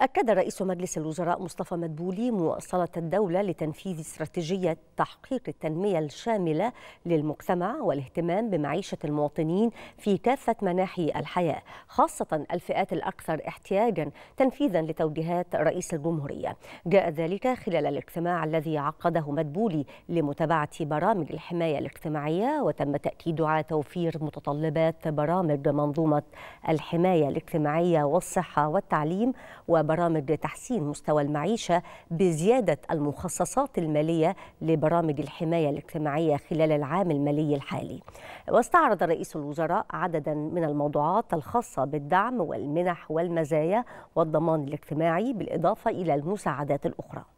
أكد رئيس مجلس الوزراء مصطفى مدبولي مواصلة الدولة لتنفيذ استراتيجية تحقيق التنمية الشاملة للمجتمع والاهتمام بمعيشة المواطنين في كافة مناحي الحياة خاصة الفئات الأكثر احتياجا تنفيذا لتوجيهات رئيس الجمهورية جاء ذلك خلال الاجتماع الذي عقده مدبولي لمتابعة برامج الحماية الاجتماعية وتم تأكيد على توفير متطلبات برامج منظومة الحماية الاجتماعية والصحة والتعليم و برامج تحسين مستوى المعيشة بزيادة المخصصات المالية لبرامج الحماية الاجتماعية خلال العام المالي الحالي واستعرض رئيس الوزراء عددا من الموضوعات الخاصة بالدعم والمنح والمزايا والضمان الاجتماعي بالإضافة إلى المساعدات الأخرى